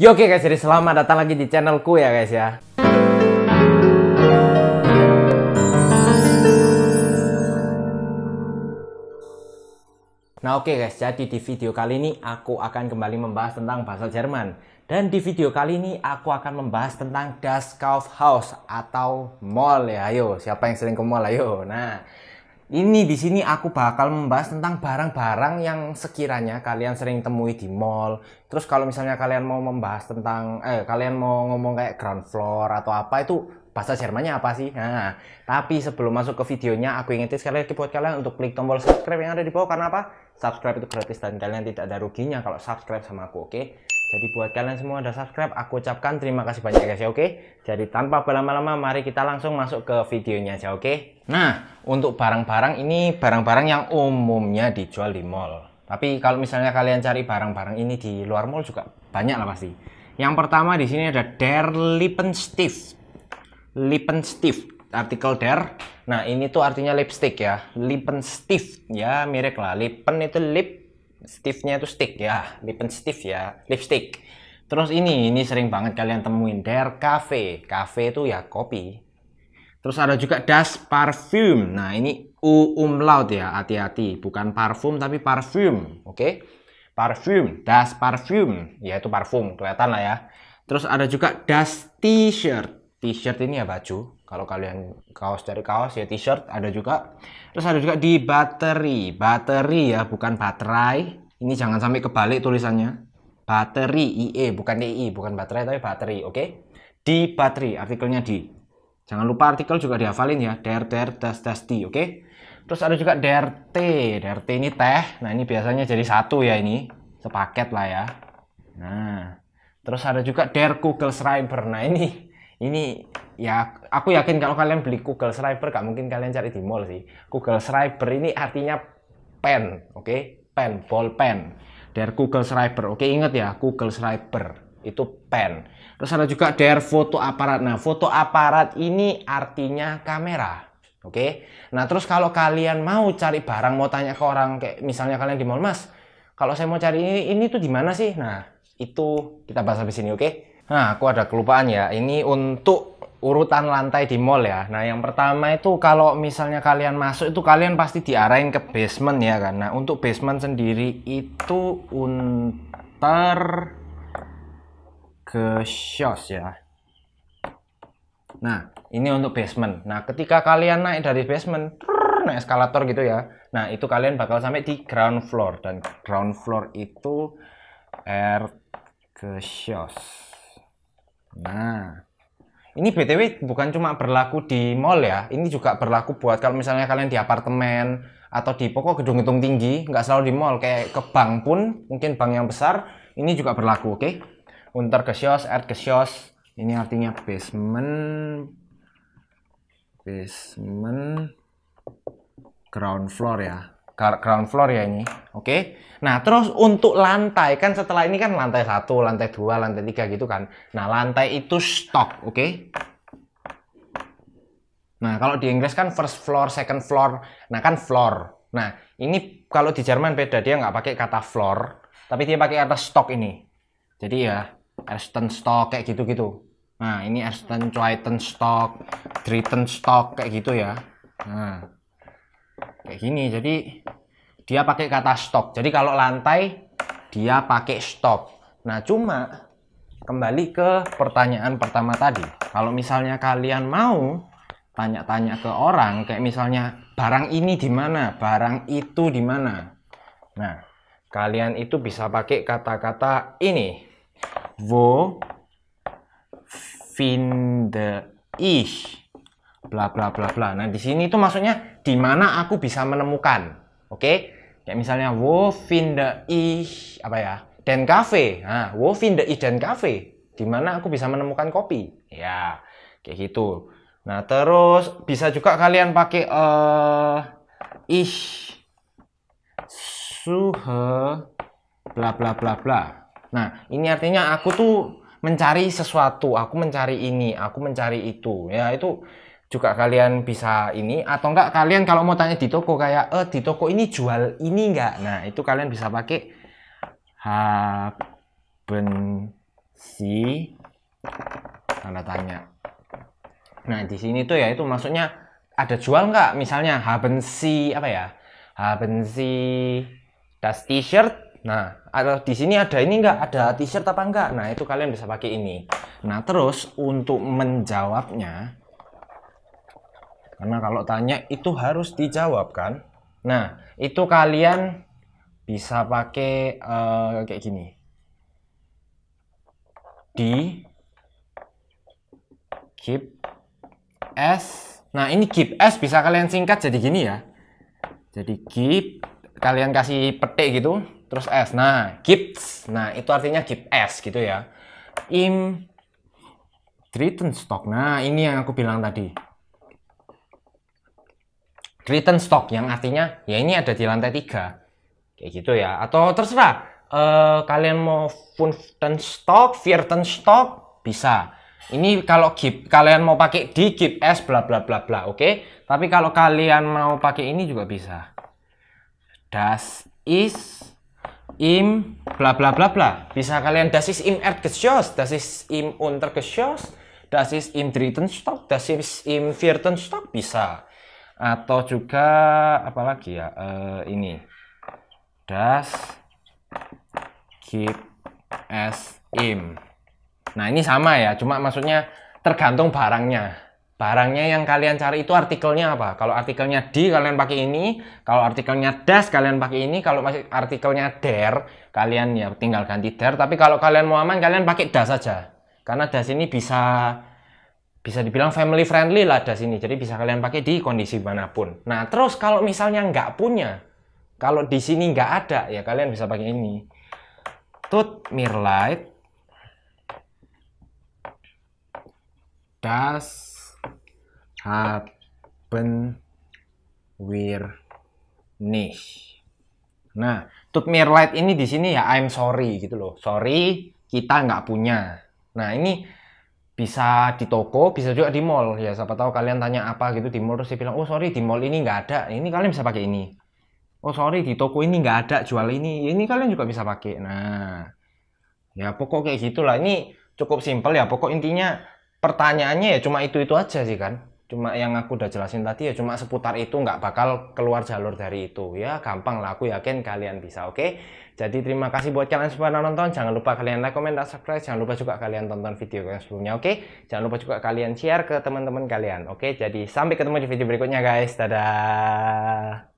Yo oke guys, jadi selamat datang lagi di channelku ya guys ya. Nah oke okay guys, jadi di video kali ini aku akan kembali membahas tentang bahasa Jerman. Dan di video kali ini aku akan membahas tentang Das Kaufhaus atau mall ya. Ayo, siapa yang sering ke mall ayo. Nah, ini di sini aku bakal membahas tentang barang-barang yang sekiranya kalian sering temui di mall. Terus kalau misalnya kalian mau membahas tentang eh kalian mau ngomong kayak ground floor atau apa itu bahasa Jermannya apa sih? Nah, tapi sebelum masuk ke videonya aku ingetin sekali lagi buat kalian untuk klik tombol subscribe yang ada di bawah karena apa? subscribe itu gratis dan kalian tidak ada ruginya kalau subscribe sama aku oke okay? jadi buat kalian semua udah subscribe aku ucapkan terima kasih banyak guys ya oke okay? jadi tanpa berlama-lama mari kita langsung masuk ke videonya aja oke okay? nah untuk barang-barang ini barang-barang yang umumnya dijual di mall tapi kalau misalnya kalian cari barang-barang ini di luar mall juga banyak lah pasti yang pertama di sini ada Der Lippenstift Lippenstift artikel der. Nah, ini tuh artinya lipstick ya. Lippenstift ya, mirip lah. Lippen itu lip, stiffnya itu stick ya. Lippenstift ya, lipstick. Terus ini, ini sering banget kalian temuin der cafe. Cafe itu ya kopi. Terus ada juga das parfum. Nah, ini u umlaut ya, hati-hati. Bukan parfum tapi parfum, oke? Okay? Parfum, das parfum, yaitu parfum, kelihatan lah ya. Terus ada juga das t-shirt t-shirt ini ya baju kalau kalian kaos dari kaos ya t-shirt ada juga terus ada juga di bateri bateri ya bukan baterai ini jangan sampai kebalik tulisannya bateri IE bukan EI bukan baterai tapi bateri oke okay? di bateri artikelnya di jangan lupa artikel juga dihafalin ya der der das das di oke okay? terus ada juga t der t ini teh nah ini biasanya jadi satu ya ini sepaket lah ya nah terus ada juga der Google Schreiber nah ini ini ya aku yakin kalau kalian beli Google Scriber gak mungkin kalian cari di mall sih Google Scriber ini artinya pen oke okay? pen bolpen dari Google Scriber oke okay, ingat ya Google Scriber itu pen terus ada juga dari foto aparat nah foto aparat ini artinya kamera oke okay? nah terus kalau kalian mau cari barang mau tanya ke orang kayak misalnya kalian di mall mas kalau saya mau cari ini ini tuh di mana sih nah itu kita bahas habis ini oke okay? Nah, aku ada kelupaan ya. Ini untuk urutan lantai di mall ya. Nah, yang pertama itu kalau misalnya kalian masuk itu kalian pasti diarahin ke basement ya kan. Nah, untuk basement sendiri itu unter ke shows ya. Nah, ini untuk basement. Nah, ketika kalian naik dari basement, trrr, naik eskalator gitu ya. Nah, itu kalian bakal sampai di ground floor dan ground floor itu R ke shows. Nah, ini BTW bukan cuma berlaku di mall ya, ini juga berlaku buat kalau misalnya kalian di apartemen atau di pokok gedung-gedung tinggi, nggak selalu di mall, kayak ke bank pun, mungkin bank yang besar, ini juga berlaku, oke? Okay? Unter ke sios, add ke sios, ini artinya basement, basement, ground floor ya ground floor ya ini. Oke. Okay? Nah, terus untuk lantai kan setelah ini kan lantai satu, lantai dua, lantai tiga gitu kan. Nah, lantai itu stok, oke? Okay? Nah, kalau di Inggris kan first floor, second floor. Nah, kan floor. Nah, ini kalau di Jerman beda, dia nggak pakai kata floor, tapi dia pakai kata stok ini. Jadi ya, Ersten stock kayak gitu-gitu. Nah, ini Ersten Zweiten stock, Dritten stock kayak gitu ya. Nah, kayak gini jadi dia pakai kata stop jadi kalau lantai dia pakai stop nah cuma kembali ke pertanyaan pertama tadi kalau misalnya kalian mau tanya-tanya ke orang kayak misalnya barang ini di mana barang itu di mana nah kalian itu bisa pakai kata-kata ini wo finde ich bla bla bla bla. Nah, di sini itu maksudnya di mana aku bisa menemukan. Oke? Okay? Kayak misalnya wo the i apa ya? Den Cafe. Nah, wo the i den Cafe? Di mana aku bisa menemukan kopi? Ya, kayak gitu. Nah, terus bisa juga kalian pakai uh, eh, ih suhe bla bla bla bla. Nah, ini artinya aku tuh mencari sesuatu, aku mencari ini, aku mencari itu. Ya, itu juga kalian bisa ini atau enggak kalian kalau mau tanya di toko kayak eh di toko ini jual ini enggak nah itu kalian bisa pakai haben si tanda tanya nah di sini tuh ya itu maksudnya ada jual enggak misalnya haben si apa ya haben si das t-shirt nah atau di sini ada ini enggak ada t-shirt apa enggak nah itu kalian bisa pakai ini nah terus untuk menjawabnya karena kalau tanya itu harus dijawabkan Nah, itu kalian bisa pakai uh, kayak gini. Di keep s. Nah, ini keep s bisa kalian singkat jadi gini ya. Jadi keep kalian kasih petik gitu, terus s. Nah, keeps. Nah, itu artinya keep s gitu ya. Im Triton stock. Nah, ini yang aku bilang tadi return stock yang artinya ya ini ada di lantai tiga kayak gitu ya atau terserah uh, kalian mau return stock return stock bisa ini kalau keep kalian mau pakai di keep s bla bla bla bla oke okay? tapi kalau kalian mau pakai ini juga bisa das is im bla bla bla bla bisa kalian das is im kesios das is im kesios das is im dritten stock, das is im vierten stock bisa atau juga apalagi ya eh, ini das keep as im nah ini sama ya cuma maksudnya tergantung barangnya barangnya yang kalian cari itu artikelnya apa kalau artikelnya di kalian pakai ini kalau artikelnya das kalian pakai ini kalau masih artikelnya der kalian ya tinggal ganti der tapi kalau kalian mau aman kalian pakai das saja karena das ini bisa bisa dibilang family friendly lah ada sini. Jadi bisa kalian pakai di kondisi manapun. Nah terus kalau misalnya nggak punya, kalau di sini nggak ada ya kalian bisa pakai ini. Tut mirror light does happen we're niche. Nah, tut mirror light ini di sini ya I'm sorry gitu loh. Sorry kita nggak punya. Nah ini bisa di toko, bisa juga di mall. Ya, siapa tahu kalian tanya apa gitu di mall terus dia bilang, "Oh, sorry, di mall ini nggak ada. Ini kalian bisa pakai ini." "Oh, sorry, di toko ini nggak ada jual ini. Ini kalian juga bisa pakai." Nah, ya pokok kayak gitulah. Ini cukup simpel ya. Pokok intinya pertanyaannya ya cuma itu-itu aja sih kan cuma yang aku udah jelasin tadi ya cuma seputar itu nggak bakal keluar jalur dari itu ya gampang lah aku yakin kalian bisa oke jadi terima kasih buat kalian semua yang nonton jangan lupa kalian like comment dan subscribe jangan lupa juga kalian tonton video yang sebelumnya oke jangan lupa juga kalian share ke teman-teman kalian oke jadi sampai ketemu di video berikutnya guys dadah